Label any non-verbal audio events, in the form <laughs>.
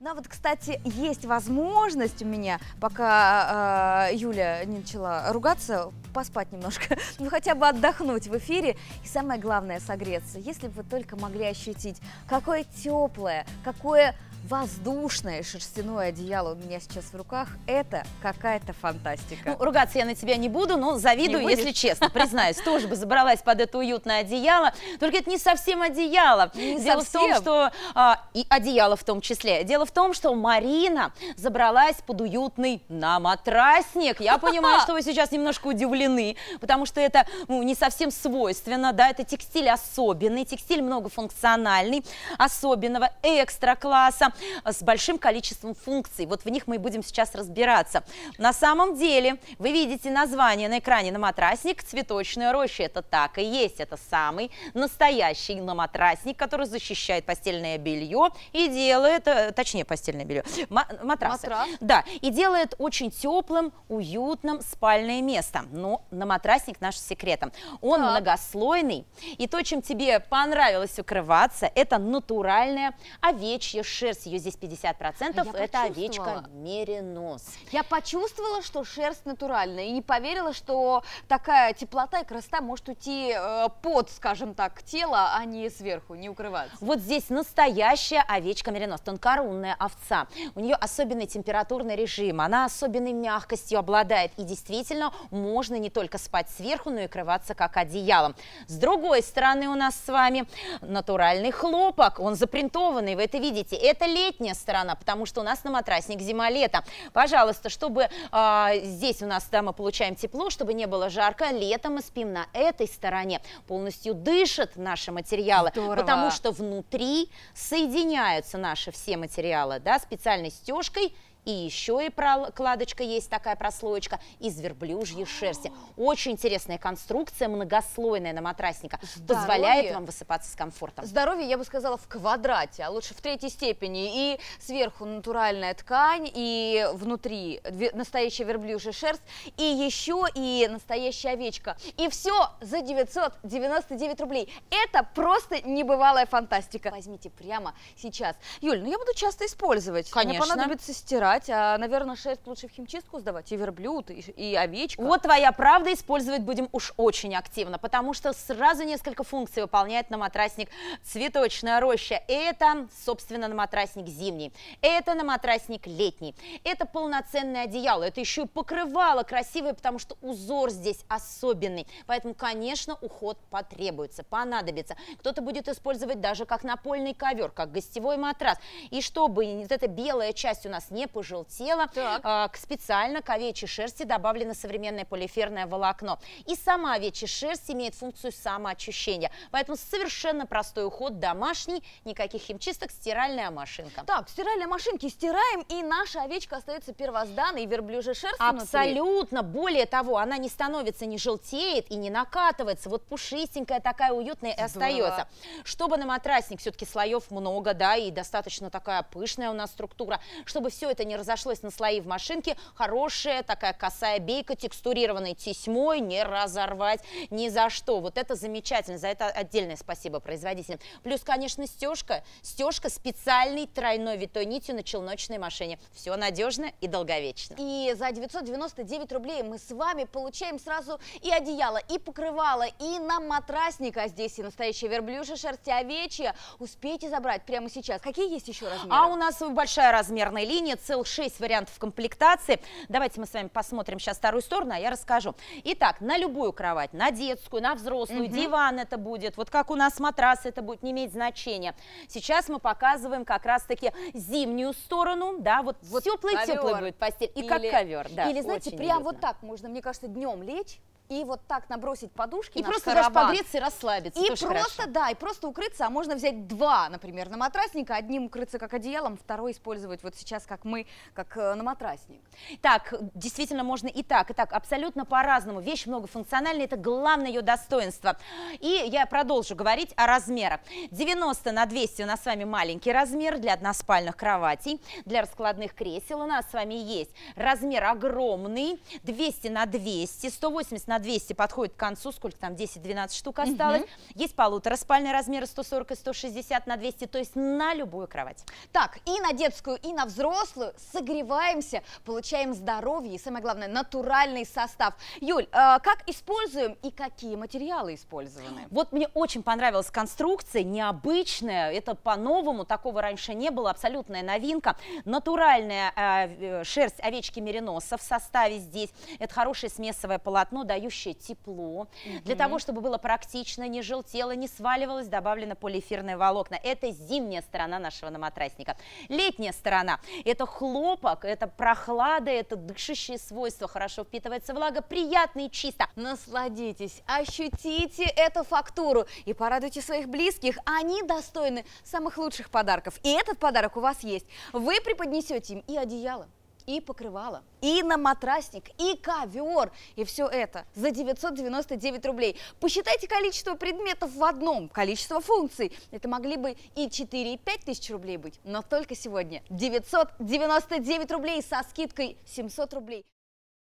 Ну а вот, кстати, есть возможность у меня, пока э, Юля не начала ругаться, поспать немножко, <laughs> ну хотя бы отдохнуть в эфире и самое главное согреться. Если бы вы только могли ощутить, какое теплое, какое воздушное шерстяное одеяло у меня сейчас в руках, это какая-то фантастика. Ну, ругаться я на тебя не буду, но завидую, если честно, <laughs> признаюсь. Тоже бы забралась под это уютное одеяло, только это не совсем одеяло. Не Дело совсем. в том, что а, и одеяло в том числе. Дело в том, что Марина забралась под уютный на матрасник. Я <laughs> понимаю, что вы сейчас немножко удивлены, потому что это ну, не совсем свойственно, да, это текстиль особенный, текстиль многофункциональный, особенного экстра-класса с большим количеством функций. Вот в них мы и будем сейчас разбираться. На самом деле, вы видите название на экране на матрасник «Цветочная роща». Это так и есть, это самый настоящий на матрасник, который защищает постельное белье и делает, э, точнее постельное белье, матрасы. Матрас. Да, и делает очень теплым, уютным спальное место. Но на матрасник наш секретом. Он так. многослойный, и то, чем тебе понравилось укрываться, это натуральная овечья шерсть. Ее здесь 50%, а это овечка меринос. Я почувствовала, что шерсть натуральная, и не поверила, что такая теплота и красота может уйти э, под, скажем так, тело, а не сверху, не укрываться. Вот здесь настоящая Следующая а овечка меринос, тонкорунная овца. У нее особенный температурный режим, она особенной мягкостью обладает. И действительно, можно не только спать сверху, но и крываться как одеялом. С другой стороны у нас с вами натуральный хлопок, он запринтованный, вы это видите. Это летняя сторона, потому что у нас на матрасник зима-лето. Пожалуйста, чтобы э, здесь у нас, да, мы получаем тепло, чтобы не было жарко, летом мы спим на этой стороне. Полностью дышат наши материалы, Здорово. потому что внутри соединены соединяются наши все материалы да, специальной стежкой и еще и прокладочка есть такая прослоечка из верблюжьей шерсти. Очень интересная конструкция, многослойная на матрасника, Здоровье. позволяет вам высыпаться с комфортом. Здоровье, я бы сказала, в квадрате, а лучше в третьей степени. И сверху натуральная ткань, и внутри настоящая верблюжья шерсть, и еще и настоящая овечка. И все за 999 рублей. Это просто небывалая фантастика. Возьмите прямо сейчас. Юль, ну я буду часто использовать. Конечно. Мне понадобится стирать сдавать, а, наверное, шерсть лучше в химчистку сдавать, и верблюд, и, и овечка. Вот твоя правда, использовать будем уж очень активно, потому что сразу несколько функций выполняет на матрасник цветочная роща. Это, собственно, на матрасник зимний, это на матрасник летний, это полноценное одеяло, это еще и покрывало красивое, потому что узор здесь особенный, поэтому, конечно, уход потребуется, понадобится. Кто-то будет использовать даже как напольный ковер, как гостевой матрас, и чтобы эта белая часть у нас не пожелтела. Так. А, к специально к овечьей шерсти добавлено современное полиэфирное волокно. И сама овечья шерсть имеет функцию самоочищения. Поэтому совершенно простой уход, домашний, никаких химчисток, стиральная машинка. Так, стиральной машинки стираем, и наша овечка остается первозданной, верблюжья шерсть Абсолютно. Внутри. Более того, она не становится, не желтеет и не накатывается. Вот пушистенькая такая уютная и остается. Чтобы на матрасник все-таки слоев много, да, и достаточно такая пышная у нас структура, чтобы все это не разошлось на слои в машинке. Хорошая такая косая бейка, текстурированной тесьмой, не разорвать ни за что. Вот это замечательно, за это отдельное спасибо производителям. Плюс, конечно, стежка. Стежка специальной тройной витой нитью на челночной машине. Все надежно и долговечно. И за 999 рублей мы с вами получаем сразу и одеяло, и покрывало, и на матрасник, а здесь и настоящая верблюжья шерсть, овечья. Успейте забрать прямо сейчас. Какие есть еще размеры? А у нас большая размерная линия, целая целых 6 вариантов комплектации. Давайте мы с вами посмотрим сейчас вторую сторону, а я расскажу. Итак, на любую кровать, на детскую, на взрослую, угу. диван это будет, вот как у нас матрас, это будет не иметь значения. Сейчас мы показываем как раз-таки зимнюю сторону, да, вот, вот теплый-теплый будет постель. И Или, как ковер, да. Или, знаете, прям вот так можно, мне кажется, днем лечь, и вот так набросить подушки. И на просто караван. даже погреться и расслабиться. И просто, хорошо. да, и просто укрыться, а можно взять два, например, на матрасника одним укрыться как одеялом, второй использовать вот сейчас, как мы, как э, на матрасник. Так, действительно можно и так, и так, абсолютно по-разному. Вещь многофункциональная, это главное ее достоинство. И я продолжу говорить о размерах. 90 на 200 у нас с вами маленький размер для односпальных кроватей, для раскладных кресел у нас с вами есть размер огромный, 200 на 200, 180 на на 200 подходит к концу, сколько там, 10-12 штук осталось. Угу. Есть полутораспальные размеры 140 и 160 на 200, то есть на любую кровать. Так, и на детскую, и на взрослую согреваемся, получаем здоровье и, самое главное, натуральный состав. Юль, э, как используем и какие материалы использованы? Вот мне очень понравилась конструкция, необычная, это по-новому, такого раньше не было, абсолютная новинка. Натуральная э, э шерсть овечки мериноса в составе здесь, это хорошее смесовое полотно, дает дающее тепло. Угу. Для того, чтобы было практично, не желтело, не сваливалось, добавлено полиэфирные волокна. Это зимняя сторона нашего наматрасника. Летняя сторона – это хлопок, это прохлада, это дышащие свойства, хорошо впитывается влага, приятно и чисто. Насладитесь, ощутите эту фактуру и порадуйте своих близких. Они достойны самых лучших подарков. И этот подарок у вас есть. Вы преподнесете им и одеяло, и покрывало, и на матрасник, и ковер, и все это за 999 рублей. Посчитайте количество предметов в одном, количество функций. Это могли бы и 4, и 5 тысяч рублей быть, но только сегодня 999 рублей со скидкой 700 рублей.